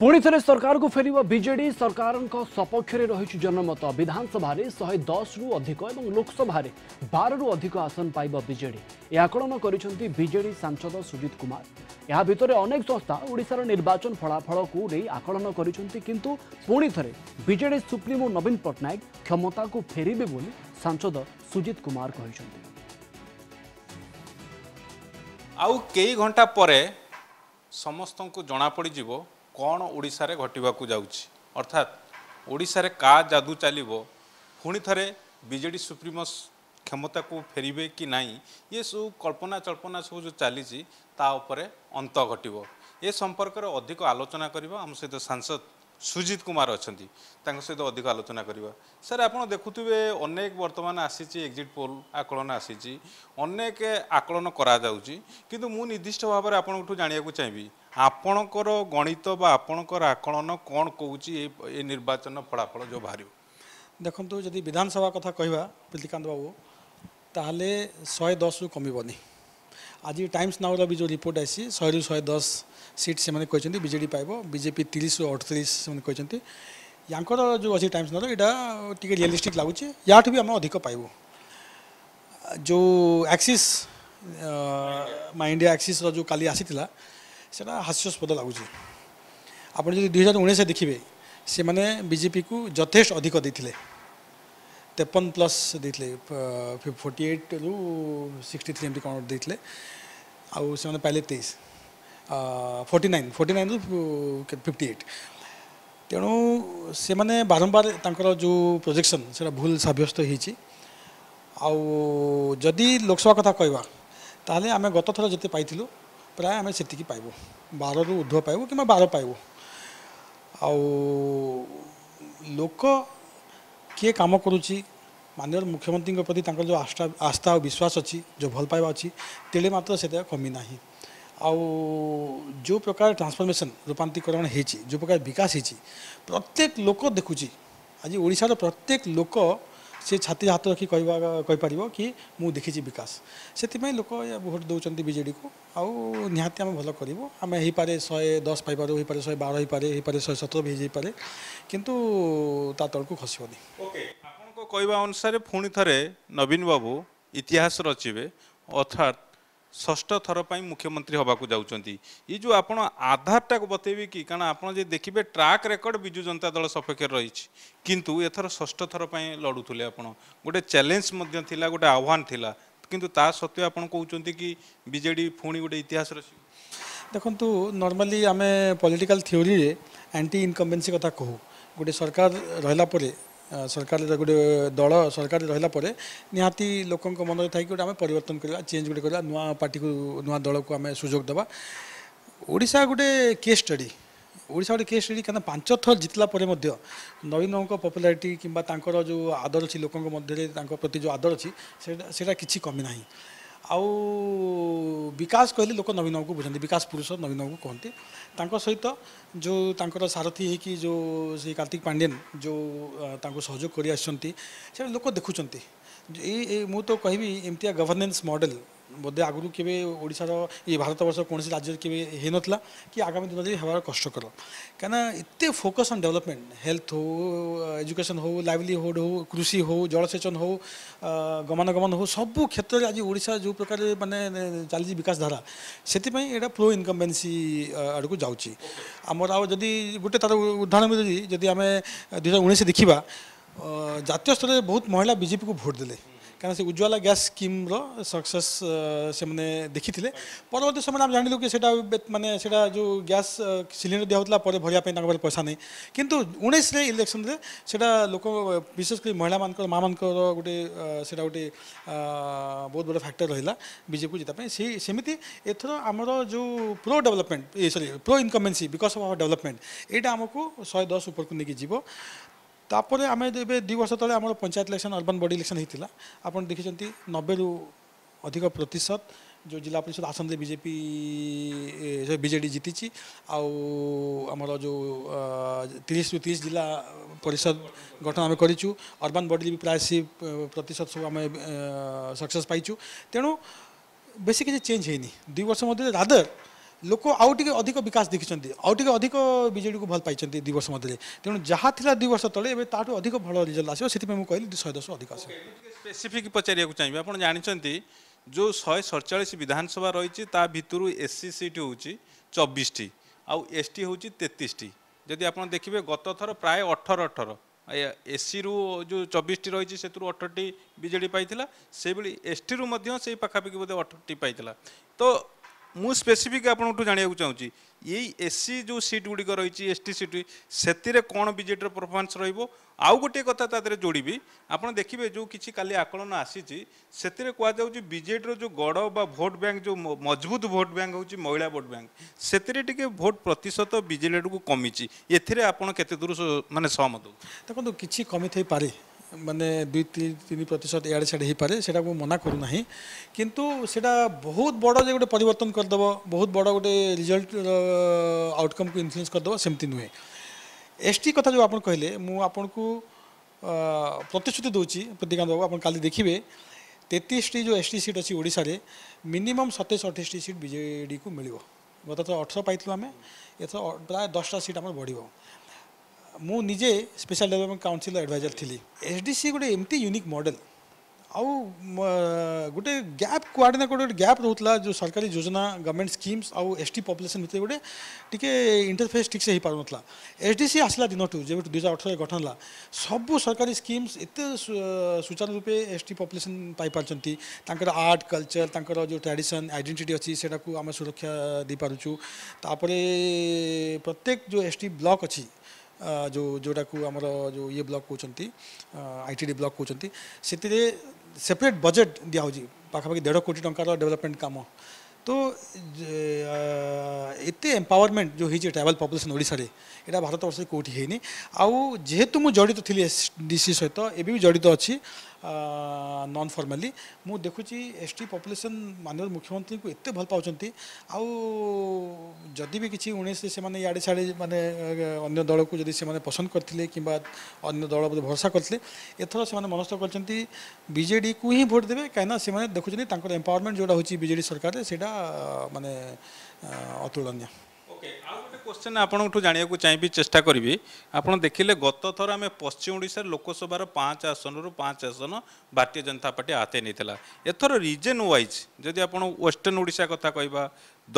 ପୁଣିଥରେ ସରକାରକୁ ଫେରିବ ବିଜେଡି ସରକାରଙ୍କ ସପକ୍ଷରେ ରହିଛି ଜନମତ ବିଧାନସଭାରେ ଶହେ ଦଶରୁ ଅଧିକ ଏବଂ ଲୋକସଭାରେ ବାରରୁ ଅଧିକ ଆସନ ପାଇବ ବିଜେଡି ଏ ଆକଳନ କରିଛନ୍ତି ବିଜେଡି ସାଂସଦ ସୁଜିତ କୁମାର ଏହା ଭିତରେ ଅନେକ ସଂସ୍ଥା ଓଡ଼ିଶାର ନିର୍ବାଚନ ଫଳାଫଳକୁ ନେଇ ଆକଳନ କରିଛନ୍ତି କିନ୍ତୁ ପୁଣିଥରେ ବିଜେଡି ସୁପ୍ରିମୋ ନବୀନ ପଟ୍ଟନାୟକ କ୍ଷମତାକୁ ଫେରିବେ ବୋଲି ସାଂସଦ ସୁଜିତ କୁମାର କହିଛନ୍ତି ଆଉ କେଇ ଘଣ୍ଟା ପରେ ସମସ୍ତଙ୍କୁ ଜଣାପଡ଼ିଯିବ କ'ଣ ଓଡ଼ିଶାରେ ଘଟିବାକୁ ଯାଉଛି ଅର୍ଥାତ୍ ଓଡ଼ିଶାରେ କା ଯାଦୁ ଚାଲିବ ପୁଣି ଥରେ ବିଜେଡ଼ି ସୁପ୍ରିମୋ କ୍ଷମତାକୁ ଫେରିବେ କି ନାହିଁ ଏସବୁ କଳ୍ପନା ଚଳ୍ପନା ସବୁ ଯେଉଁ ଚାଲିଛି ତା ଉପରେ ଅନ୍ତ ଘଟିବ ଏ ସମ୍ପର୍କରେ ଅଧିକ ଆଲୋଚନା କରିବା ଆମ ସହିତ ସାଂସଦ ସୁଜିତ କୁମାର ଅଛନ୍ତି ତାଙ୍କ ସହିତ ଅଧିକ ଆଲୋଚନା କରିବା ସାର୍ ଆପଣ ଦେଖୁଥିବେ ଅନେକ ବର୍ତ୍ତମାନ ଆସିଛି ଏକ୍ଜିଟ୍ ପୋଲ୍ ଆକଳନ ଆସିଛି ଅନେକ ଆକଳନ କରାଯାଉଛି କିନ୍ତୁ ମୁଁ ନିର୍ଦ୍ଦିଷ୍ଟ ଭାବରେ ଆପଣଙ୍କଠୁ ଜାଣିବାକୁ ଚାହିଁବି ଆପଣଙ୍କର ଗଣିତ ବା ଆପଣଙ୍କର ଆକଳନ କ'ଣ କହୁଛି ଏ ନିର୍ବାଚନ ଫଳାଫଳ ଯେଉଁ ବାହାରିବ ଦେଖନ୍ତୁ ଯଦି ବିଧାନସଭା କଥା କହିବା ପ୍ରୀତିକାନ୍ତ ବାବୁ ତାହେଲେ ଶହେ ଦଶରୁ କମିବନି ଆଜି ଟାଇମ୍ସ ନାଉର ବି ଯେଉଁ ରିପୋର୍ଟ ଆସିଛି ଶହେରୁ ଶହେ ଦଶ ସିଟ୍ ସେମାନେ କହିଛନ୍ତି ବିଜେଡ଼ି ପାଇବ ବିଜେପି ତିରିଶରୁ ଅଠତିରିଶ ସେମାନେ କହିଛନ୍ତି ୟାଙ୍କର ଯେଉଁ ଅଛି ଟାଇମ୍ସ ନାଉର ଏଇଟା ଟିକେ ରିଅଲିଷ୍ଟିକ୍ ଲାଗୁଛି ୟାଠୁ ବି ଆମେ ଅଧିକ ପାଇବୁ ଯେଉଁ ଆକ୍ସିସ୍ ମାଇ ଇଣ୍ଡିଆ ଆକ୍ସିସ୍ର ଯେଉଁ କାଲି ଆସିଥିଲା ସେଇଟା হাস্যাস্পদ ଲାଗୁଛି ଆପଣ ଯଦି ଦୁଇହଜାର ହଜାର ଉଣେଇଶରେ ଦେଖିବେ ସେମାନେ ବିଜେପିକୁ ଯଥେଷ୍ଟ ଅଧିକ ଦେଇଥିଲେ ତେପନ ପ୍ଲସ୍ ଦେଇଥିଲେ ଫୋର୍ଟି ଏଇଟ୍ରୁ ସିକ୍ସଟି ଥ୍ରୀ ଏମିତି କ'ଣ ଦେଇଥିଲେ ଆଉ ସେମାନେ ପାଇଲେ ତେଇଶ ଫୋର୍ଟି ନାଇନ୍ ଫୋର୍ଟି ନାଇନ୍ରୁ ଫିଫ୍ଟି ଏଇଟ୍ ତେଣୁ ସେମାନେ ବାରମ୍ବାର ତାଙ୍କର ଯେଉଁ ପ୍ରୋଜେକ୍ସନ୍ ସେଇଟା ଭୁଲ ସାବ୍ୟସ୍ତ ହେଇଛି ଆଉ ଯଦି ଲୋକସଭା କଥା କହିବା ତାହେଲେ ଆମେ ଗତଥର ଯେତେ ପାଇଥିଲୁ ପ୍ରାୟ ଆମେ ସେତିକି ପାଇବୁ ବାରରୁ ଉର୍ଦ୍ଧ୍ୱ ପାଇବୁ କିମ୍ବା ବାର ପାଇବୁ ଆଉ ଲୋକ କିଏ କାମ କରୁଛି ମାନ୍ୟବର ମୁଖ୍ୟମନ୍ତ୍ରୀଙ୍କ ପ୍ରତି ତାଙ୍କର ଯେଉଁ ଆସ୍ଥା ଆସ୍ଥା ଆଉ ବିଶ୍ୱାସ ଅଛି ଯେଉଁ ଭଲ ପାଇବା ଅଛି ତେଳେ ମାତ୍ର ସେତେବେଳେ କମି ନାହିଁ ଆଉ ଯେଉଁ ପ୍ରକାର ଟ୍ରାନ୍ସଫର୍ମେସନ୍ ରୂପାନ୍ତରୀକରଣ ହେଇଛି ଯେଉଁ ପ୍ରକାର ବିକାଶ ହେଇଛି ପ୍ରତ୍ୟେକ ଲୋକ ଦେଖୁଛି ଆଜି ଓଡ଼ିଶାର ପ୍ରତ୍ୟେକ ଲୋକ সে ছাতি হাত রাখি কহবা কইপারিব কি মু দেখিছি বিকাশ সেপাই লোক ভোট দৌঁচান বিজেডি কু আহতি আমি ভালো করব আমি হইপারে শহে দশ পাইপারু হইপারে শহে বার হইপারে হইপারে শহে সতের বি হইপারে কিন্তু তা তলকু খসবনি আপনার কহবা অনুসারে পুঁ থে নবীন বাবু ইতিহাস রচিবে অর্থাৎ ଷଷ୍ଠ ଥର ପାଇଁ ମୁଖ୍ୟମନ୍ତ୍ରୀ ହେବାକୁ ଯାଉଛନ୍ତି ଏ ଯେଉଁ ଆପଣ ଆଧାରଟାକୁ ବତେଇବେ କି କାରଣ ଆପଣ ଯଦି ଦେଖିବେ ଟ୍ରାକ୍ ରେକର୍ଡ ବିଜୁ ଜନତା ଦଳ ସପକ୍ଷରେ ରହିଛି କିନ୍ତୁ ଏଥର ଷଷ୍ଠ ଥର ପାଇଁ ଲଢ଼ୁଥିଲେ ଆପଣ ଗୋଟେ ଚ୍ୟାଲେଞ୍ଜ ମଧ୍ୟ ଥିଲା ଗୋଟେ ଆହ୍ୱାନ ଥିଲା କିନ୍ତୁ ତା ସତ୍ତ୍ୱେ ଆପଣ କହୁଛନ୍ତି କି ବିଜେଡ଼ି ପୁଣି ଗୋଟେ ଇତିହାସ ରଚିବ ଦେଖନ୍ତୁ ନର୍ମାଲି ଆମେ ପଲିଟିକାଲ ଥିଓରିରେ ଆଣ୍ଟି ଇନକମ୍ବେନ୍ସି କଥା କହୁ ଗୋଟେ ସରକାର ରହିଲା ପରେ सरकारले गोटे दल सरकारले रहिला परे निहाती लोकको मन थाइक गोटे आम परिवर्तन गरेको चेन्ज गोटे गरेको नुवा पार्टीको नुवा दलको आम सुझो देवा ଓଡ଼ିଶା ଗୋଟେ କେସ୍ ଷ୍ଟଡି ଓଡ଼ିଶା ଗୋଟେ କେସ୍ ଷ୍ଟଡି କାରଣ ପାଞ୍ଚ ଥର ଜିତିଲା ପରେ ମଧ୍ୟ ନବୀନଙ୍କ ପପୁଲାରିଟି କିମ୍ବା ତାଙ୍କର ଯେଉଁ ଆଦର ଅଛି ଲୋକଙ୍କ ମଧ୍ୟରେ ତାଙ୍କ ପ୍ରତି ଯେଉଁ ଆଦର ଅଛି ସେଇଟା ସେଇଟା କିଛି କମି ନାହିଁ ଆଉ विकास कहले लोक नवीन बाबू को बुझे विकास पुरुष नवीन बाबू को कहते सहित जो तर सारथी हो कि जो सी कार्तिक पांडियन जो सहयोग कर लोक देखुं मुझे तो कहि एमती गवर्नेंस मॉडल ବୋଧେ ଆଗରୁ କେବେ ଓଡ଼ିଶାର ଏ ଭାରତବର୍ଷ କୌଣସି ରାଜ୍ୟରେ କେବେ ହେଇନଥିଲା କି ଆଗାମୀ ଦିନରେ ହେବାର କଷ୍ଟକର କାହିଁକିନା ଏତେ ଫୋକସ୍ ଅନ୍ ଡେଭଲପମେଣ୍ଟ ହେଲ୍ଥ ହଉ ଏଜୁକେସନ୍ ହଉ ଲାଇଭଲିହୁଡ଼ ହଉ କୃଷି ହଉ ଜଳସେଚନ ହଉ ଗମନାଗମନ ହଉ ସବୁ କ୍ଷେତ୍ରରେ ଆଜି ଓଡ଼ିଶା ଯେଉଁ ପ୍ରକାର ମାନେ ଚାଲିଛି ବିକାଶଧାରା ସେଥିପାଇଁ ଏଇଟା ପ୍ରୋ ଇନକମ୍ବେନ୍ସି ଆଡ଼କୁ ଯାଉଛି ଆମର ଆଉ ଯଦି ଗୋଟେ ତା'ର ଉଦାହରଣ ବି ଯଦି ଯଦି ଆମେ ଦୁଇ ହଜାର ଉଣେଇଶ ଦେଖିବା ଜାତୀୟ ସ୍ତରରେ ବହୁତ ମହିଳା ବିଜେପିକୁ ଭୋଟ୍ ଦେଲେ कहीं उज्ज्वला गैस स्कीम रक्से देखी परवर्ती समय जान लू कि मानने जो गैस सिलिंडर दिहला पर पैसा नहीं कि उन्नीस इलेक्शन में लोक विशेषकर महिला मान माँ मान गोटे से गोटे बहुत बड़ा फैक्टर रहा बजेपी को जितापी सेमती एथर आम जो प्रो डेवलपमेंट सरी प्रो इनकमेन्सी बिकज अफ आवर डेवलपमेंट यहाँ आमको शहे दस उपरकू नहीं ତାପରେ ଆମେ ଏବେ ଦୁଇ ବର୍ଷ ତଳେ ଆମର panchayat election urban body election ହେଇଥିଲା ଆପଣ ଦେଖିଛନ୍ତି ନବେରୁ ଅଧିକ ପ୍ରତିଶତ ଯେଉଁ ଜିଲ୍ଲା ପରିଷଦ ଆସନରେ ବିଜେପି ବିଜେଡ଼ି ଜିତିଛି ଆଉ ଆମର ଯେଉଁ ତିରିଶରୁ ତିରିଶ ଜିଲ୍ଲା ପରିଷଦ ଗଠନ ଆମେ କରିଛୁ ଅର୍ବାନ୍ ବଡିରେ ବି ପ୍ରାୟ ସେ ପ୍ରତିଶତ ସବୁ ଆମେ ସକ୍ସେସ୍ ପାଇଛୁ ତେଣୁ ବେଶୀ କିଛି ଚେଞ୍ଜ ହେଇନି ଦୁଇ ବର୍ଷ ମଧ୍ୟରେ ରାଦର লোক আউ টিকে অধিক বিকাশ দেখিছেন আউ টিকে অধিক বিজেডিকে ভাল পাইছেন দুই বর্ষ মধ্যে তেমন যা লা দুই বর্ষ তলে এবার তাঠু অধিক ভাল রেজল্ট আসবে সেপাই মু কহিলি শহে দশ অধিক আসবে স্পেসিফিক পচারিয়া চাইবি আপনার জাঁচান যে শহে সড়চাশ বিধানসভা রয়েছে তা ভিতর এসসি সিট হচ্ছে চব্বিশটি আউ এসটি হচ্ছে তেত্রিশটি যদি আপনার দেখবে গত থর প্রায় অঠর অঠর এসিরু যে চব্বিশটি রয়েছে সেতু অঠরটি বিজেডি পাইলা সেইভাবে এসটিরু সেই পাখাপাখি বোধে অঠরটি পাইলা তো ମୁଁ ସ୍ପେସିଫିକ୍ ଆପଣଙ୍କଠୁ ଜାଣିବାକୁ ଚାହୁଁଛି ଏଇ ଏସ୍ସି ଯେଉଁ ସିଟ୍ ଗୁଡ଼ିକ ରହିଛି ଏସ୍ ଟି ସିଟ୍ ସେଥିରେ କ'ଣ ବିଜେଡ଼ିର ପରଫର୍ମାନ୍ସ ରହିବ ଆଉ ଗୋଟିଏ କଥା ତା ଦେହରେ ଯୋଡ଼ିବି ଆପଣ ଦେଖିବେ ଯେଉଁ କିଛି କାଲି ଆକଳନ ଆସିଛି ସେଥିରେ କୁହାଯାଉଛି ବିଜେଡ଼ିର ଯେଉଁ ଗଡ଼ ବା ଭୋଟ୍ ବ୍ୟାଙ୍କ ଯେଉଁ ମଜବୁତ ଭୋଟ୍ ବ୍ୟାଙ୍କ ହେଉଛି ମହିଳା ଭୋଟ୍ ବ୍ୟାଙ୍କ ସେଥିରେ ଟିକେ ଭୋଟ୍ ପ୍ରତିଶତ ବିଜେଡ଼ିକୁ କମିଛି ଏଥିରେ ଆପଣ କେତେ ଦୂର ମାନେ ସହମତ ଦେଖନ୍ତୁ କିଛି କମିଥାଇପାରେ ମାନେ ଦୁଇ ତିନି ପ୍ରତିଶତ ଇଆଡ଼େ ସିଆଡ଼େ ହେଇପାରେ ସେଇଟା ମୁଁ ମନା କରୁନାହିଁ କିନ୍ତୁ ସେଇଟା ବହୁତ ବଡ଼ ଯେ ଗୋଟେ ପରିବର୍ତ୍ତନ କରିଦେବ ବହୁତ ବଡ଼ ଗୋଟେ ରିଜଲ୍ଟ ଆଉଟକମ୍କୁ ଇନଫ୍ଲୁଏନ୍ସ କରିଦେବ ସେମିତି ନୁହେଁ ଏସ୍ ଟି କଥା ଯେଉଁ ଆପଣ କହିଲେ ମୁଁ ଆପଣଙ୍କୁ ପ୍ରତିଶ୍ରୁତି ଦେଉଛି ପ୍ରତୀକାନ୍ତ ବାବୁ ଆପଣ କାଲି ଦେଖିବେ ତେତିଶଟି ଯେଉଁ ଏସ୍ ଟି ସିଟ୍ ଅଛି ଓଡ଼ିଶାରେ ମିନିମମ୍ ସତେଇଶ ଅଠେଇଶଟି ସିଟ୍ ବିଜେଡ଼ିକୁ ମିଳିବ ଗତଥର ଅଠର ପାଇଥିଲୁ ଆମେ ଏଥର ପ୍ରାୟ ଦଶଟା ସିଟ୍ ଆମର ବଢ଼ିବ मुझे स्पेशल डेवलपमेंट काउनसिल एडभजर थी एस डी सी गोटे एमती यूनिक मडेल आ गए गैप कुआ ना कौटे गैप रोला जो सरकारी योजना गवर्नमेंट स्कीम्स आउ एस टी पपुलेसन भेजे गोटे टी इंटरफेस ठीक से हो पार ना एस डी सी आसला दिन जब दुई हजार अठर गठन है सब सरकारी स्कीम्स एत सुचारू रूपे एस टी पपुलेसन पाइपर आर्ट कलचर तर जो ट्राडिशन आईडेट अच्छी से आम सुरक्षा दे पार्तापर प्रत्येक जो एस टी ब्लक अच्छी जो जोटा को आमर जो ये ब्लक कहते आईटीडी ब्लक कहते से सेपरेट बजेट दिखाई पाखापाखि देढ़ कोटी टकर डेवलपमेंट कम তো এতে এম্পাওয়ারমেন্ট যে হয়েছে ট্রাভেল পপুলেসন ওড়শার এটা ভারতবর্ষে কোটি হয়নি আউ যেহেতু মু জড়িত লি এস ডিসি সহ এবে জড়িত অছি नन फर्माली मु देखुची एस टी पपुलेसन मानव मुख्यमंत्री को ये भल पाँच आउ जदि भी किसी उन्ने याड़े छाड़े मानने अं दल को पसंद करते कि दल भरोसा करते एथर से मनस्थ करजे को ही भोट देते कहीं ना देखुं एमपावरमेंट जो होजे सरकार से मानने अतुलनीय क्वेश्चन आपको जानवाक चाहिए चेषा करी आपड़ देखिले गत थर आम पश्चिम ओडार लोकसभा पाँच आसन रु पाँच आसन भारतीय जनता पार्टी हाथे नहीं एथर रिजन वाइज जदि आप वेस्टर्न ओडा कथा कह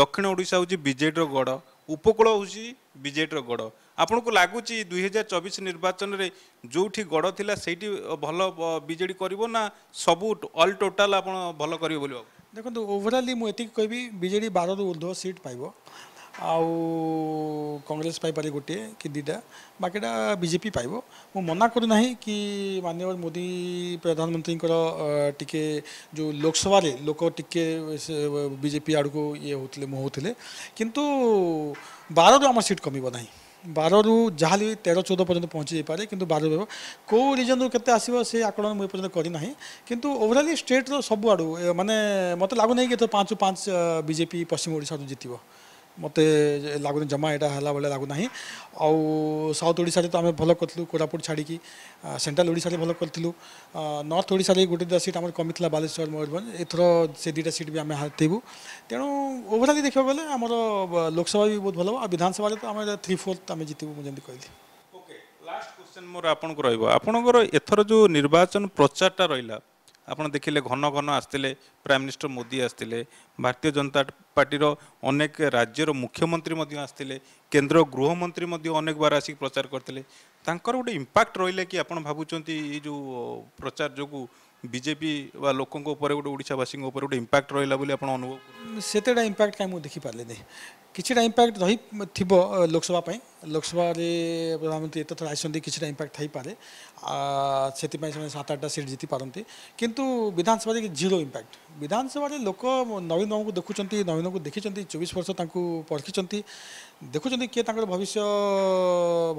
दक्षिण ओडा हूँ विजेडर गड़ उपकूल हूँ विजेडर गड़ ଆପଣଙ୍କୁ ଲାଗୁଛି ଦୁଇ ହଜାର ଚବିଶ ନିର୍ବାଚନରେ ଯେଉଁଠି ଗଡ଼ ଥିଲା ସେଇଠି ଭଲ ବିଜେଡ଼ି କରିବ ନା ସବୁ ଅଲ୍ ଟୋଟାଲ୍ ଆପଣ ଭଲ କରିବେ ବୋଲି ଦେଖନ୍ତୁ ଓଭରାଲି ମୁଁ ଏତିକି କହିବି ବିଜେଡ଼ି ବାରରୁ ଉର୍ଦ୍ଧ୍ୱ ସିଟ୍ ପାଇବ ଆଉ କଂଗ୍ରେସ ପାଇପାରେ ଗୋଟିଏ କି ଦୁଇଟା ବାକିଟା ବିଜେପି ପାଇବ ମୁଁ ମନା କରୁନାହିଁ କି ମାନ୍ୟବର ମୋଦି ପ୍ରଧାନମନ୍ତ୍ରୀଙ୍କର ଟିକେ ଯେଉଁ ଲୋକସଭାରେ ଲୋକ ଟିକେ ବିଜେପି ଆଡ଼କୁ ଇଏ ହେଉଥିଲେ ମୁଁ ହେଉଥିଲେ କିନ୍ତୁ ବାରରୁ ଆମ ସିଟ୍ କମିବ ନାହିଁ ବାରରୁ ଯାହା ହେଲେ ତେର ଚଉଦ ପର୍ଯ୍ୟନ୍ତ ପହଞ୍ଚି ଯାଇପାରେ କିନ୍ତୁ ବାର ରହିବ କେଉଁ ରିଜନ୍ରୁ କେତେ ଆସିବ ସେ ଆକଳନ ମୁଁ ଏପର୍ଯ୍ୟନ୍ତ କରିନାହିଁ କିନ୍ତୁ ଓଭରାଲି ଷ୍ଟେଟ୍ର ସବୁଆଡ଼ୁ ମାନେ ମୋତେ ଲାଗୁନାହିଁ କି ଏଥର ପାଞ୍ଚରୁ ପାଞ୍ଚ ବିଜେପି ପଶ୍ଚିମ ଓଡ଼ିଶାରୁ ଜିତିବ ମୋତେ ଲାଗୁନି ଜମା ଏଇଟା ହେଲା ଭଳିଆ ଲାଗୁନାହିଁ ଆଉ ସାଉଥ୍ ଓଡ଼ିଶାରେ ତ ଆମେ ଭଲ କରିଥିଲୁ କୋରାପୁଟ ଛାଡ଼ିକି ସେଣ୍ଟ୍ରାଲ୍ ଓଡ଼ିଶାରେ ଭଲ କରିଥିଲୁ ନର୍ଥ ଓଡ଼ିଶାରେ ଗୋଟେ ଦୁଇଟା ସିଟ୍ ଆମର କମିଥିଲା ବାଲେଶ୍ୱର ମୟୂରଭଞ୍ଜ ଏଥର ସେ ଦୁଇଟା ସିଟ୍ ବି ଆମେ ହାତେଇବୁ ତେଣୁ ଓଭରାଲି ଦେଖିବାକୁ ଗଲେ ଆମର ଲୋକସଭା ବି ବହୁତ ଭଲ ହେବ ଆଉ ବିଧାନସଭାରେ ତ ଆମେ ଥ୍ରୀ ଫୋର୍ଥ ଆମେ ଜିତିବୁ ମୁଁ ଯେମିତି କହିଲି ଓକେ ଲାଷ୍ଟ କ୍ୱେଶ୍ଚନ୍ ମୋର ଆପଣଙ୍କୁ ରହିବ ଆପଣଙ୍କର ଏଥର ଯେଉଁ ନିର୍ବାଚନ ପ୍ରଚାରଟା ରହିଲା ଆପଣ ଦେଖିଲେ ଘନ ଘନ ଆସିଥିଲେ ପ୍ରାଇମ୍ ମିନିଷ୍ଟର ମୋଦି ଆସିଥିଲେ ଭାରତୀୟ ଜନତା ପାର୍ଟିର ଅନେକ ରାଜ୍ୟର ମୁଖ୍ୟମନ୍ତ୍ରୀ ମଧ୍ୟ ଆସିଥିଲେ କେନ୍ଦ୍ର ଗୃହମନ୍ତ୍ରୀ ମଧ୍ୟ ଅନେକ ବାର ଆସିକି ପ୍ରଚାର କରିଥିଲେ ତାଙ୍କର ଗୋଟେ ଇମ୍ପାକ୍ଟ ରହିଲେ କି ଆପଣ ଭାବୁଛନ୍ତି ଏଇ ଯେଉଁ ପ୍ରଚାର ଯୋଗୁଁ ବିଜେପି ବା ଲୋକଙ୍କ ଉପରେ ଗୋଟେ ଓଡ଼ିଶାବାସୀଙ୍କ ଉପରେ ଗୋଟେ ଇମ୍ପାକ୍ଟ ରହିଲା ବୋଲି ଆପଣ ଅନୁଭବ ସେତେଟା ଇମ୍ପାକ୍ଟ କାହିଁ ମୁଁ ଦେଖିପାରିଲିନି କିଛିଟା ଇମ୍ପାକ୍ଟ ରହିଥିବ ଲୋକସଭା ପାଇଁ ଲୋକସଭାରେ ପ୍ରଧାନମନ୍ତ୍ରୀ ଏତେଥର ଆସିଛନ୍ତି କିଛିଟା ଇମ୍ପାକ୍ଟ ଥାଇପାରେ ସେଥିପାଇଁ ସେମାନେ ସାତ ଆଠଟା ସିଟ୍ ଜିତିପାରନ୍ତି କିନ୍ତୁ ବିଧାନସଭାରେ ଜିରୋ ଇମ୍ପାକ୍ଟ ବିଧାନସଭାରେ ଲୋକ ନବୀନ ବାବୁଙ୍କୁ ଦେଖୁଛନ୍ତି ନବୀନଙ୍କୁ ଦେଖିଛନ୍ତି ଚବିଶ ବର୍ଷ ତାଙ୍କୁ ପରଖିଛନ୍ତି ଦେଖୁଛନ୍ତି କିଏ ତାଙ୍କର ଭବିଷ୍ୟ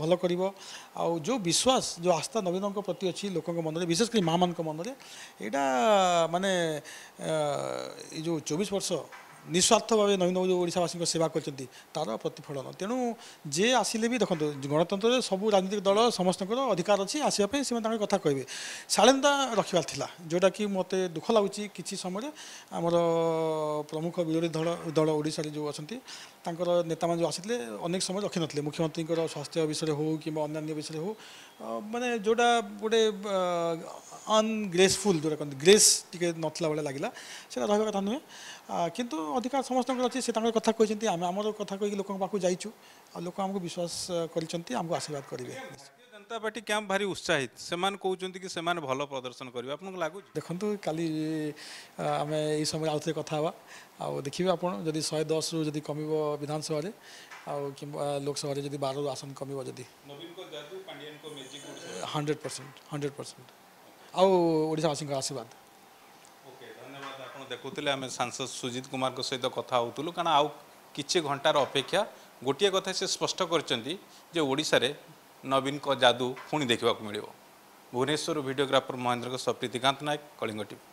ଭଲ କରିବ ଆଉ ଯେଉଁ ବିଶ୍ୱାସ ଯେଉଁ ଆସ୍ଥା ନବୀନଙ୍କ ପ୍ରତି ଅଛି ଲୋକଙ୍କ ମନରେ ବିଶେଷ କରି ମାଆମାନଙ୍କ ମନରେ ଏଇଟା ମାନେ ଏଇ ଯେଉଁ ଚବିଶ ବର୍ଷ ନିଃସ୍ୱାର୍ଥ ଭାବେ ନବୀନ ବାବୁ ଯେଉଁ ଓଡ଼ିଶାବାସୀଙ୍କ ସେବା କରିଛନ୍ତି ତା'ର ପ୍ରତିଫଳନ ତେଣୁ ଯିଏ ଆସିଲେ ବି ଦେଖନ୍ତୁ ଗଣତନ୍ତ୍ରରେ ସବୁ ରାଜନୈତିକ ଦଳ ସମସ୍ତଙ୍କର ଅଧିକାର ଅଛି ଆସିବା ପାଇଁ ସେମାନେ ତାଙ୍କର କଥା କହିବେ ଶାଳେନ୍ଦା ରଖିବାର ଥିଲା ଯେଉଁଟାକି ମୋତେ ଦୁଃଖ ଲାଗୁଛି କିଛି ସମୟରେ ଆମର ପ୍ରମୁଖ ବିରୋଧୀ ଦଳ ଦଳ ଓଡ଼ିଶାରେ ଯେଉଁ ଅଛନ୍ତି ତାଙ୍କର ନେତାମାନେ ଯେଉଁ ଆସିଥିଲେ ଅନେକ ସମୟ ରଖିନଥିଲେ ମୁଖ୍ୟମନ୍ତ୍ରୀଙ୍କର ସ୍ୱାସ୍ଥ୍ୟ ବିଷୟରେ ହେଉ କିମ୍ବା ଅନ୍ୟାନ୍ୟ ବିଷୟରେ ହେଉ ମାନେ ଯେଉଁଟା ଗୋଟେ ଅନଗ୍ରେସଫୁଲ୍ ଯେଉଁଟା କହନ୍ତି ଗ୍ରେସ୍ ଟିକେ ନଥିଲା ଭଳିଆ ଲାଗିଲା ସେଇଟା ରହିବା କଥା ନୁହେଁ କିନ୍ତୁ ଅଧିକା ସମସ୍ତଙ୍କର ଅଛି ସେ ତାଙ୍କର କଥା କହିଛନ୍ତି ଆମେ ଆମର କଥା କହିକି ଲୋକଙ୍କ ପାଖକୁ ଯାଇଛୁ ଆଉ ଲୋକ ଆମକୁ ବିଶ୍ୱାସ କରିଛନ୍ତି ଆମକୁ ଆଶୀର୍ବାଦ କରିବେ ଜନତା ପାର୍ଟି କ୍ୟାମ୍ପ ଭାରି ଉତ୍ସାହିତ ସେମାନେ କହୁଛନ୍ତି କି ସେମାନେ ଭଲ ପ୍ରଦର୍ଶନ କରିବେ ଆପଣଙ୍କୁ ଲାଗୁଛି ଦେଖନ୍ତୁ କାଲି ଆମେ ଏଇ ସମୟରେ ଆଉ ଥରେ କଥା ହେବା ଆଉ ଦେଖିବେ ଆପଣ ଯଦି ଶହେ ଦଶରୁ ଯଦି କମିବ ବିଧାନସଭାରେ ଆଉ କିମ୍ବା ଲୋକସଭାରେ ଯଦି ବାରରୁ ଆସନ କମିବ ଯଦି ହଣ୍ଡ୍ରେଡ଼ ପରସେଣ୍ଟ ହଣ୍ଡ୍ରେଡ଼ ପରସେଣ୍ଟ ଆଉ ଓଡ଼ିଶାବାସୀଙ୍କ ଆଶୀର୍ବାଦ देखुले आम सांसद सुजित कुमार सहित कथा होलु कारण आउ କିଛି ଘଣ୍ଟାର ଅପେକ୍ଷା ଗୋଟିଏ କଥା ସେ ସ୍ପଷ୍ଟ କରିଛନ୍ତି ଯେ ଓଡ଼ିଶାରେ ନବୀନଙ୍କ ଯାଦୁ ପୁଣି ଦେଖିବାକୁ ମିଳିବ ଭୁବନେଶ୍ୱରରୁ ଭିଡ଼ିଓଗ୍ରାଫର ମହେନ୍ଦ୍ରଙ୍କ ସପ୍ରୀତିକାନ୍ତ ନାୟକ କଳିଙ୍ଗ ଟିଭି